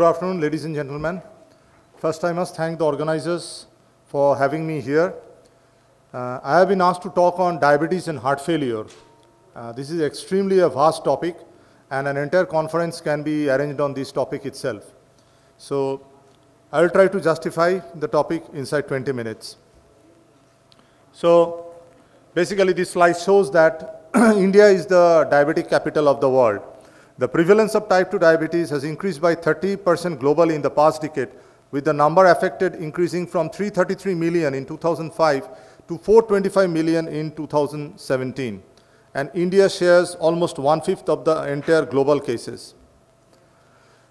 Good afternoon, ladies and gentlemen. First, I must thank the organizers for having me here. Uh, I have been asked to talk on diabetes and heart failure. Uh, this is extremely a vast topic, and an entire conference can be arranged on this topic itself. So, I will try to justify the topic inside 20 minutes. So, basically, this slide shows that India is the diabetic capital of the world. The prevalence of type 2 diabetes has increased by 30% globally in the past decade, with the number affected increasing from 333 million in 2005 to 425 million in 2017. And India shares almost one-fifth of the entire global cases.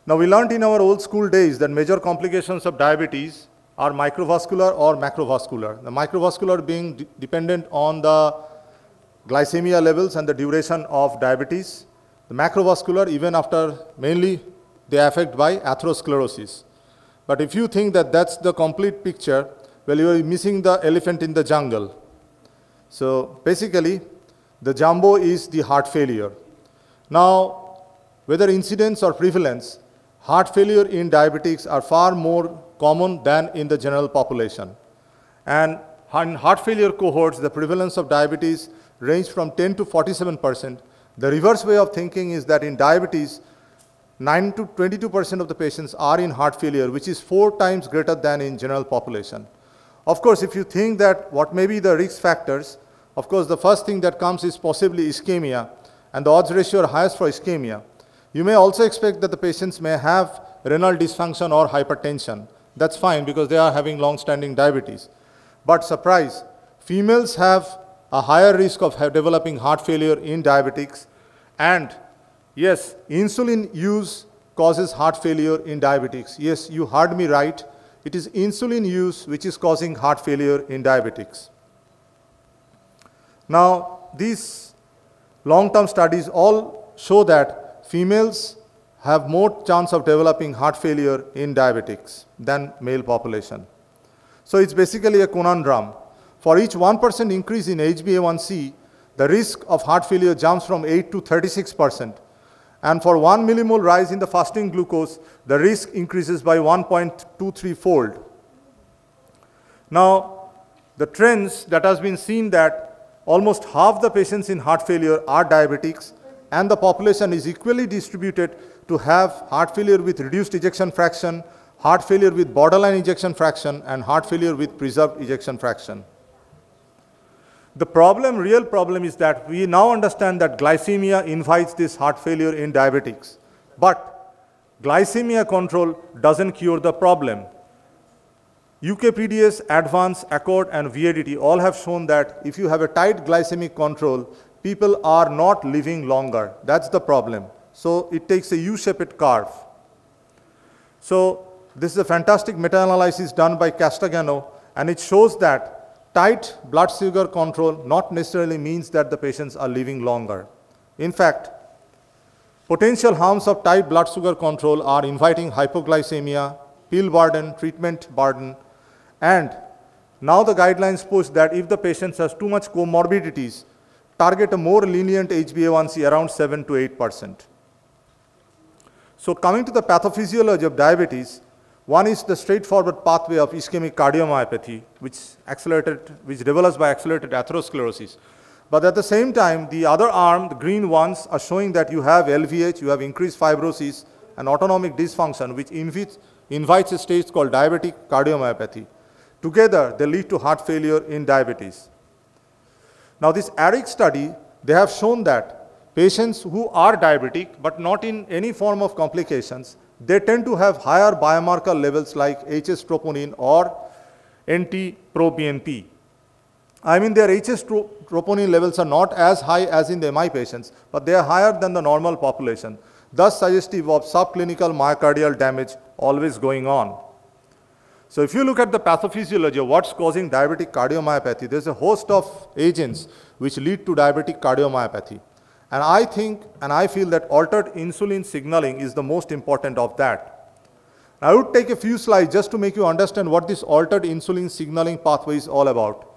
Now, we learned in our old school days that major complications of diabetes are microvascular or macrovascular. The microvascular being dependent on the glycemia levels and the duration of diabetes, the macrovascular, even after mainly they are affected by atherosclerosis. But if you think that that's the complete picture, well, you are missing the elephant in the jungle. So basically, the jumbo is the heart failure. Now, whether incidence or prevalence, heart failure in diabetics are far more common than in the general population. And in heart failure cohorts, the prevalence of diabetes range from 10 to 47 percent, the reverse way of thinking is that in diabetes, 9 to 22% of the patients are in heart failure, which is four times greater than in general population. Of course, if you think that what may be the risk factors, of course, the first thing that comes is possibly ischemia, and the odds ratio are highest for ischemia. You may also expect that the patients may have renal dysfunction or hypertension. That's fine because they are having long-standing diabetes. But surprise, females have a higher risk of developing heart failure in diabetics. And yes, insulin use causes heart failure in diabetics. Yes, you heard me right. It is insulin use which is causing heart failure in diabetics. Now, these long-term studies all show that females have more chance of developing heart failure in diabetics than male population. So it's basically a conundrum. For each 1% increase in HbA1c, the risk of heart failure jumps from 8 to 36%. And for 1 millimole rise in the fasting glucose, the risk increases by 1.23 fold. Now, the trends that has been seen that almost half the patients in heart failure are diabetics and the population is equally distributed to have heart failure with reduced ejection fraction, heart failure with borderline ejection fraction, and heart failure with preserved ejection fraction. The problem, real problem is that we now understand that glycemia invites this heart failure in diabetics. But glycemia control doesn't cure the problem. UKPDS, Advance, Accord, and VADT all have shown that if you have a tight glycemic control, people are not living longer. That's the problem. So it takes a U-shaped curve. So this is a fantastic meta-analysis done by Castagano, and it shows that tight blood sugar control not necessarily means that the patients are living longer. In fact, potential harms of tight blood sugar control are inviting hypoglycemia, pill burden, treatment burden, and now the guidelines push that if the patient has too much comorbidities, target a more lenient HbA1c around 7 to 8%. So coming to the pathophysiology of diabetes, one is the straightforward pathway of ischemic cardiomyopathy, which, accelerated, which develops by accelerated atherosclerosis. But at the same time, the other arm, the green ones, are showing that you have LVH, you have increased fibrosis, and autonomic dysfunction, which invites, invites a stage called diabetic cardiomyopathy. Together, they lead to heart failure in diabetes. Now, this ARIC study, they have shown that patients who are diabetic but not in any form of complications they tend to have higher biomarker levels like HS troponin or NT-proBNP. I mean their HS troponin levels are not as high as in the MI patients, but they are higher than the normal population, thus suggestive of subclinical myocardial damage always going on. So if you look at the pathophysiology of what's causing diabetic cardiomyopathy, there's a host of agents which lead to diabetic cardiomyopathy. And I think and I feel that altered insulin signaling is the most important of that. I would take a few slides just to make you understand what this altered insulin signaling pathway is all about.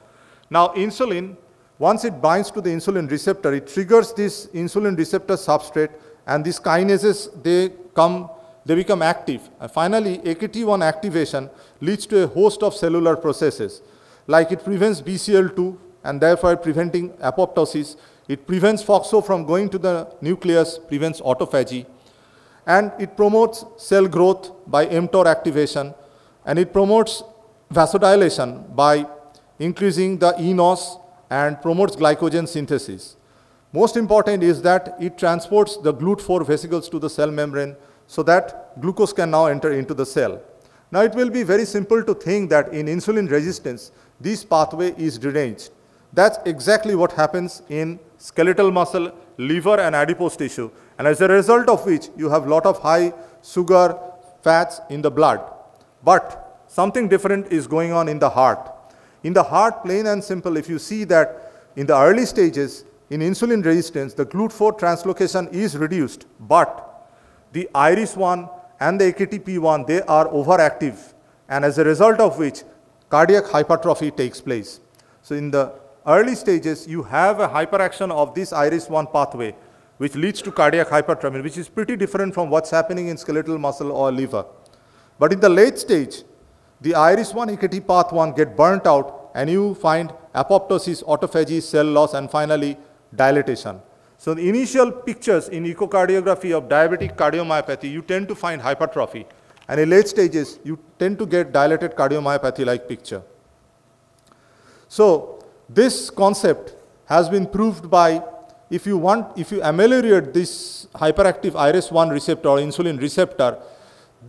Now, insulin, once it binds to the insulin receptor, it triggers this insulin receptor substrate and these kinases, they come they become active. And finally, AKT1 activation leads to a host of cellular processes, like it prevents BCL2 and therefore preventing apoptosis. It prevents FOXO from going to the nucleus, prevents autophagy, and it promotes cell growth by mTOR activation, and it promotes vasodilation by increasing the enos and promotes glycogen synthesis. Most important is that it transports the GLUT4 vesicles to the cell membrane so that glucose can now enter into the cell. Now it will be very simple to think that in insulin resistance, this pathway is deranged. That's exactly what happens in skeletal muscle, liver and adipose tissue. And as a result of which, you have lot of high sugar, fats in the blood. But something different is going on in the heart. In the heart, plain and simple, if you see that in the early stages, in insulin resistance, the GLUT4 translocation is reduced, but the IRIS1 and the AKTP1, they are overactive, and as a result of which, cardiac hypertrophy takes place. So in the early stages, you have a hyperaction of this iris-1 pathway, which leads to cardiac hypertrophy, which is pretty different from what's happening in skeletal muscle or liver. But in the late stage, the iris-1 EKT path 1 get burnt out, and you find apoptosis, autophagy, cell loss, and finally dilatation. So the initial pictures in echocardiography of diabetic cardiomyopathy, you tend to find hypertrophy. And in late stages, you tend to get dilated cardiomyopathy-like picture. So this concept has been proved by if you want, if you ameliorate this hyperactive iris-1 receptor or insulin receptor,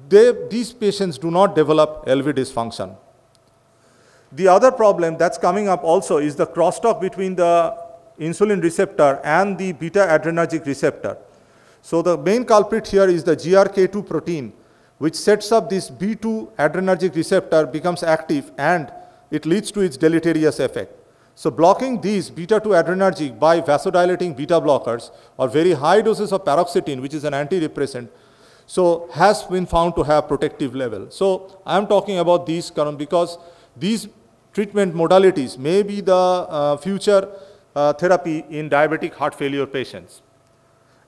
they, these patients do not develop LV dysfunction. The other problem that's coming up also is the crosstalk between the insulin receptor and the beta-adrenergic receptor. So the main culprit here is the GRK2 protein, which sets up this B2 adrenergic receptor, becomes active, and it leads to its deleterious effect. So blocking these beta-2 adrenergic by vasodilating beta blockers or very high doses of paroxetine, which is an antidepressant, so has been found to have protective level. So I'm talking about these because these treatment modalities may be the uh, future uh, therapy in diabetic heart failure patients.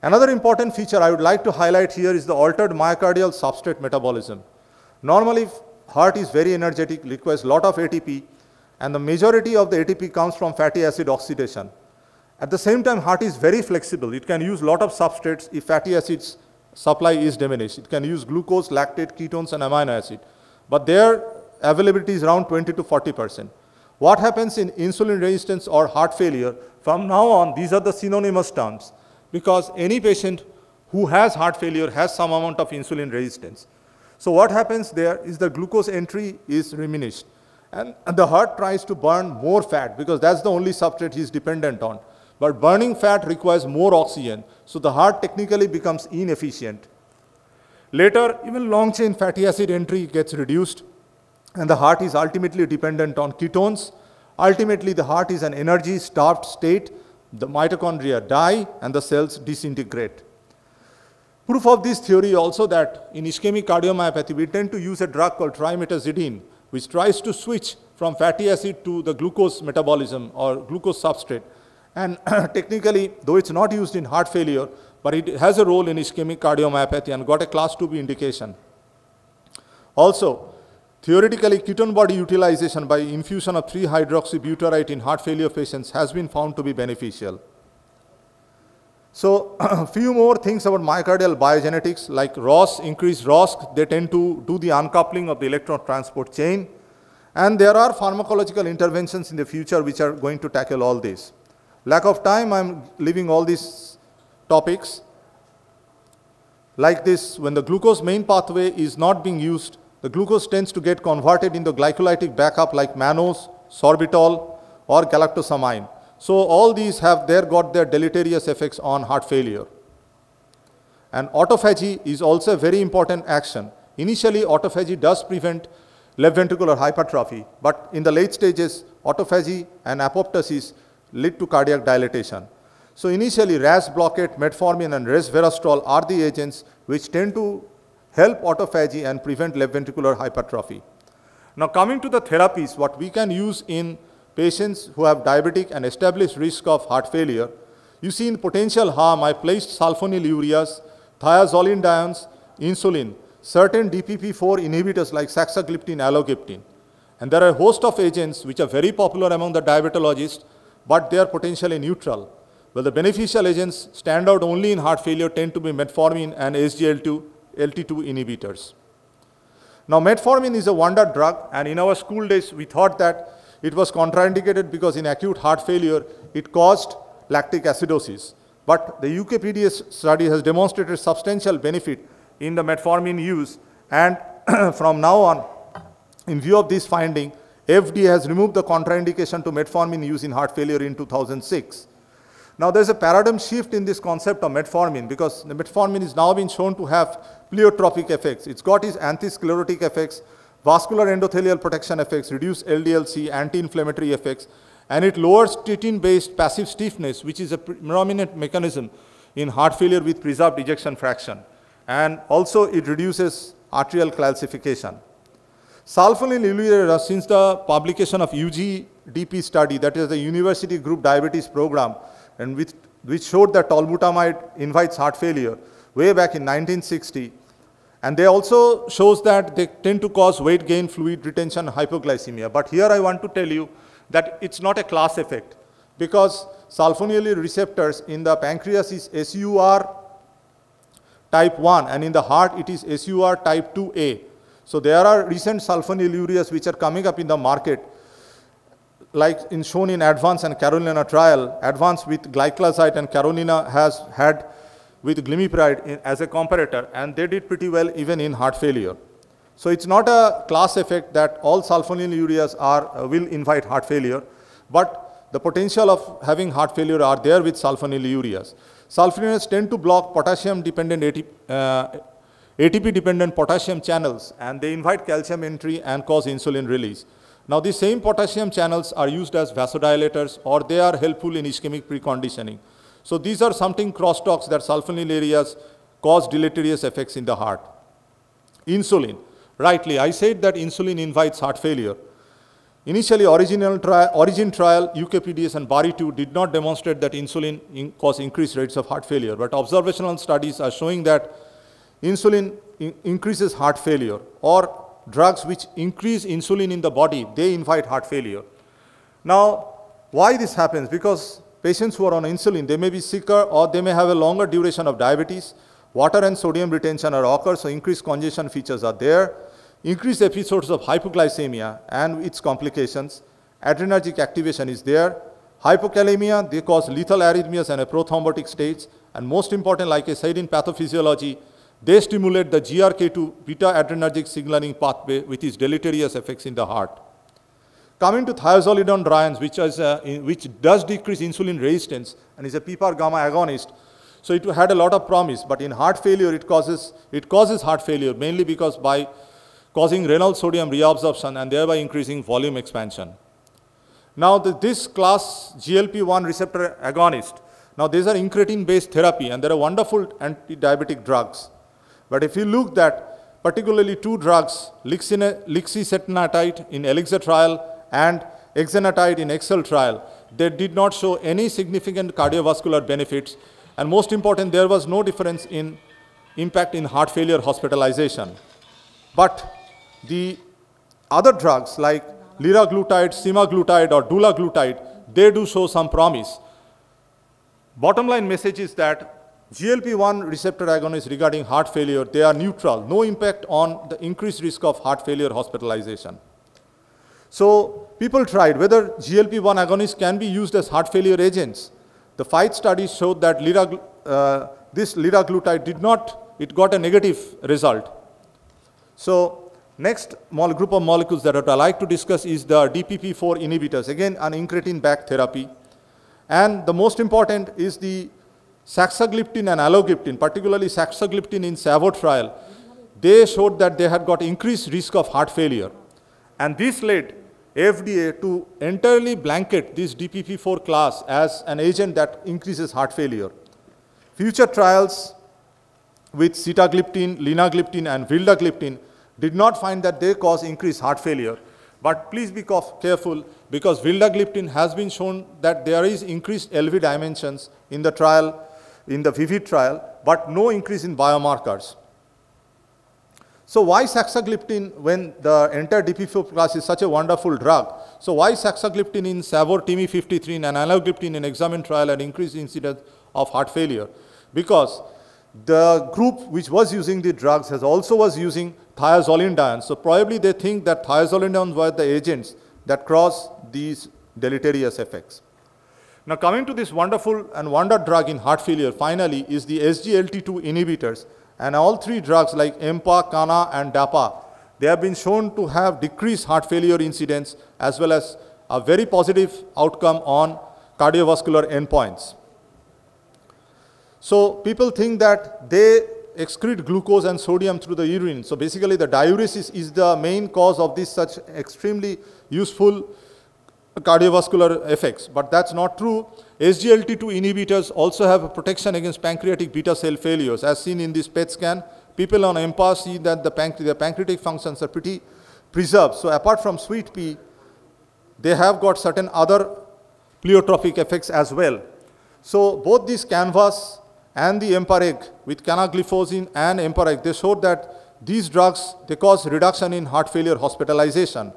Another important feature I would like to highlight here is the altered myocardial substrate metabolism. Normally, heart is very energetic, requires lot of ATP, and the majority of the ATP comes from fatty acid oxidation. At the same time, heart is very flexible. It can use lot of substrates if fatty acids supply is diminished. It can use glucose, lactate, ketones, and amino acid. But their availability is around 20 to 40%. What happens in insulin resistance or heart failure? From now on, these are the synonymous terms because any patient who has heart failure has some amount of insulin resistance. So what happens there is the glucose entry is diminished. And, and the heart tries to burn more fat because that's the only substrate he's dependent on. But burning fat requires more oxygen, so the heart technically becomes inefficient. Later, even long chain fatty acid entry gets reduced, and the heart is ultimately dependent on ketones. Ultimately, the heart is an energy starved state. The mitochondria die, and the cells disintegrate. Proof of this theory also that in ischemic cardiomyopathy, we tend to use a drug called trimetazidine which tries to switch from fatty acid to the glucose metabolism or glucose substrate. And technically, though it's not used in heart failure, but it has a role in ischemic cardiomyopathy and got a class 2B indication. Also, theoretically, ketone body utilization by infusion of 3-hydroxybutyrate in heart failure patients has been found to be beneficial. So a few more things about myocardial biogenetics, like ROS, increased ROS, they tend to do the uncoupling of the electron transport chain. And there are pharmacological interventions in the future which are going to tackle all this. Lack of time, I'm leaving all these topics. Like this, when the glucose main pathway is not being used, the glucose tends to get converted into glycolytic backup like mannose, sorbitol, or galactosamine. So all these have there got their deleterious effects on heart failure. And autophagy is also a very important action. Initially, autophagy does prevent left ventricular hypertrophy, but in the late stages, autophagy and apoptosis lead to cardiac dilatation. So initially, RAS blockade, metformin and resveratrol are the agents which tend to help autophagy and prevent left ventricular hypertrophy. Now coming to the therapies, what we can use in patients who have diabetic and established risk of heart failure, you see in potential harm, I placed sulfonylureas, thiazolidines, insulin, certain DPP-4 inhibitors like saxagliptin, allogiptin. And there are a host of agents which are very popular among the diabetologists, but they are potentially neutral. Well, the beneficial agents stand out only in heart failure tend to be metformin and SGLT2 LT2 inhibitors. Now, metformin is a wonder drug, and in our school days, we thought that it was contraindicated because in acute heart failure, it caused lactic acidosis. But the UK PDS study has demonstrated substantial benefit in the metformin use. And from now on, in view of this finding, FDA has removed the contraindication to metformin use in heart failure in 2006. Now there's a paradigm shift in this concept of metformin because the metformin is now being shown to have pleiotropic effects. It's got its antisclerotic effects, Vascular endothelial protection effects, reduce LDLC, anti-inflammatory effects, and it lowers titin based passive stiffness, which is a prominent mechanism in heart failure with preserved ejection fraction. And also it reduces arterial calcification. Sulfonyl uh, since the publication of UGDP study, that is the University Group Diabetes Program, and with, which showed that tolbutamide invites heart failure way back in 1960, and they also shows that they tend to cause weight gain, fluid retention, hypoglycemia. But here I want to tell you that it's not a class effect because sulfonylurea receptors in the pancreas is SUR type 1 and in the heart it is SUR type 2A. So there are recent sulfonylureas which are coming up in the market like in shown in advance and Carolina trial, advance with glycoside and Carolina has had with glimepiride in, as a comparator, and they did pretty well even in heart failure. So it's not a class effect that all sulfonylureas are, uh, will invite heart failure, but the potential of having heart failure are there with sulfonylureas. Sulfonylureas tend to block potassium-dependent ATP, uh, ATP-dependent potassium channels, and they invite calcium entry and cause insulin release. Now these same potassium channels are used as vasodilators or they are helpful in ischemic preconditioning. So these are something crosstalks that sulfonyl areas cause deleterious effects in the heart. Insulin. Rightly, I said that insulin invites heart failure. Initially, original tri origin trial, UKPDS and BARI2 did not demonstrate that insulin in increased rates of heart failure, but observational studies are showing that insulin in increases heart failure or drugs which increase insulin in the body, they invite heart failure. Now, why this happens? Because Patients who are on insulin, they may be sicker or they may have a longer duration of diabetes. Water and sodium retention are occur, so increased congestion features are there. Increased episodes of hypoglycemia and its complications. Adrenergic activation is there. Hypokalemia, they cause lethal arrhythmias and a prothrombotic stage. And most important, like I said in pathophysiology, they stimulate the GRK2 beta adrenergic signaling pathway with its deleterious effects in the heart. Coming to thiazolidone which, is, uh, which does decrease insulin resistance and is a PPAR gamma agonist, so it had a lot of promise, but in heart failure, it causes, it causes heart failure mainly because by causing renal sodium reabsorption and thereby increasing volume expansion. Now, the, this class GLP-1 receptor agonist, now these are incretin-based therapy and they are wonderful anti-diabetic drugs. But if you look that particularly two drugs, lixicetonatide in ELIXA trial and exenatide in Excel trial, they did not show any significant cardiovascular benefits. And most important, there was no difference in impact in heart failure hospitalization. But the other drugs like liraglutide, semaglutide, or dulaglutide, they do show some promise. Bottom line message is that GLP-1 receptor agonists regarding heart failure, they are neutral, no impact on the increased risk of heart failure hospitalization. So people tried whether GLP-1 agonists can be used as heart failure agents. The fight studies showed that uh, this liraglutide did not, it got a negative result. So next group of molecules that I like to discuss is the DPP-4 inhibitors, again an incretin back therapy. And the most important is the saxagliptin and allogiptin, particularly saxagliptin in SAVO trial. They showed that they had got increased risk of heart failure. And this led FDA to entirely blanket this DPP-4 class as an agent that increases heart failure. Future trials with sitagliptin, linagliptin, and vildagliptin did not find that they cause increased heart failure. But please be careful because vildagliptin has been shown that there is increased LV dimensions in the trial, in the VIVID trial, but no increase in biomarkers. So why saxagliptin when the entire DP4 class is such a wonderful drug? So why saxagliptin in Savor TME53 and analgliptin in examen trial and increased incidence of heart failure? Because the group which was using the drugs has also was using thiazolidines. So probably they think that thiazolidines were the agents that cause these deleterious effects. Now coming to this wonderful and wonder drug in heart failure finally is the SGLT2 inhibitors and all three drugs like EMPA, CANA, and DAPA, they have been shown to have decreased heart failure incidence as well as a very positive outcome on cardiovascular endpoints. So people think that they excrete glucose and sodium through the urine. So basically the diuresis is the main cause of this such extremely useful cardiovascular effects, but that's not true. SGLT2 inhibitors also have protection against pancreatic beta cell failures, as seen in this PET scan. People on MPAR see that the their pancreatic functions are pretty preserved. So apart from sweet pea, they have got certain other pleiotropic effects as well. So both these canvas and the empareg with canagliflozin and empareg, they showed that these drugs, they cause reduction in heart failure hospitalization.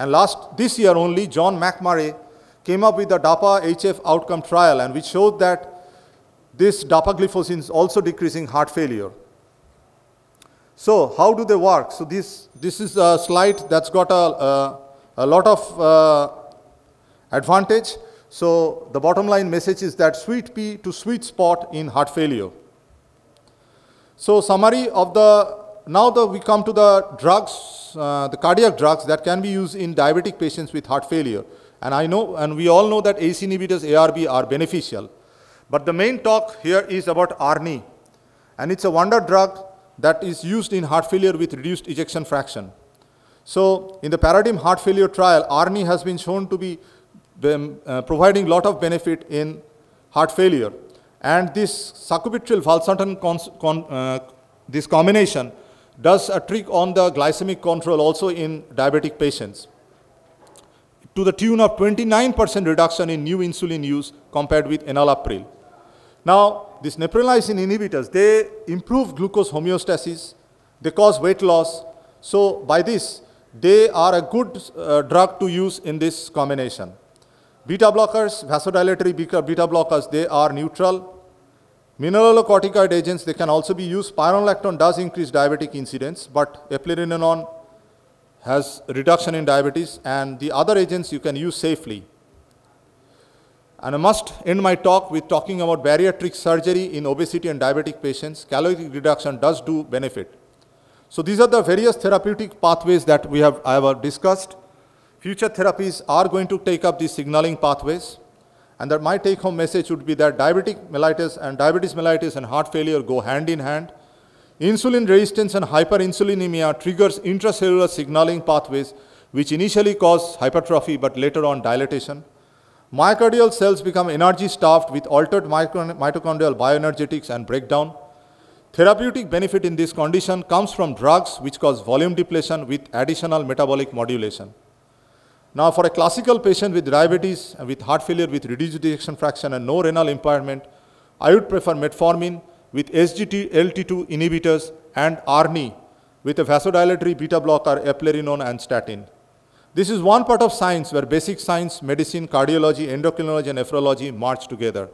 And last, this year only, John McMurray came up with the DAPA-HF outcome trial and which showed that this dapagliflozin is also decreasing heart failure. So how do they work? So this, this is a slide that's got a, a lot of uh, advantage. So the bottom line message is that sweet pea to sweet spot in heart failure. So summary of the now the, we come to the drugs, uh, the cardiac drugs that can be used in diabetic patients with heart failure. And I know, and we all know that ACE inhibitors, ARB, are beneficial. But the main talk here is about ARNI. And it's a wonder drug that is used in heart failure with reduced ejection fraction. So in the Paradigm heart failure trial, ARNI has been shown to be um, uh, providing lot of benefit in heart failure. And this sacubitril valsartan con, uh, this combination does a trick on the glycemic control also in diabetic patients to the tune of 29% reduction in new insulin use compared with enalapril. Now, these neprilysin inhibitors, they improve glucose homeostasis, they cause weight loss. So by this, they are a good uh, drug to use in this combination. Beta blockers, vasodilatory beta blockers, they are neutral Mineralocorticoid agents, they can also be used. Spironolactone does increase diabetic incidence, but eplerenone has reduction in diabetes, and the other agents you can use safely. And I must end my talk with talking about bariatric surgery in obesity and diabetic patients. Caloric reduction does do benefit. So these are the various therapeutic pathways that we have, I have discussed. Future therapies are going to take up these signaling pathways. And that my take home message would be that diabetic mellitus and diabetes mellitus and heart failure go hand in hand. Insulin resistance and hyperinsulinemia triggers intracellular signaling pathways which initially cause hypertrophy but later on dilatation. Myocardial cells become energy starved with altered mitochondrial bioenergetics and breakdown. Therapeutic benefit in this condition comes from drugs which cause volume depletion with additional metabolic modulation. Now for a classical patient with diabetes and with heart failure with reduced ejection fraction and no renal impairment, I would prefer metformin with SGT LT2 inhibitors and ARNI with a vasodilatory beta blocker, eplerinone and statin. This is one part of science where basic science, medicine, cardiology, endocrinology and nephrology march together.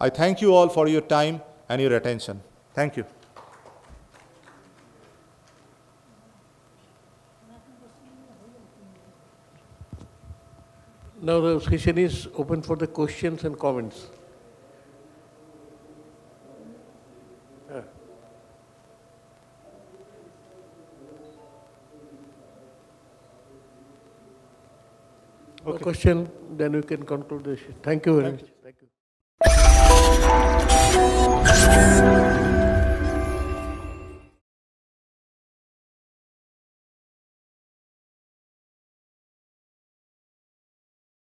I thank you all for your time and your attention. Thank you. Now the session is open for the questions and comments. Yeah. Okay. No question, then we can conclude the session. Thank you very much. Thank you.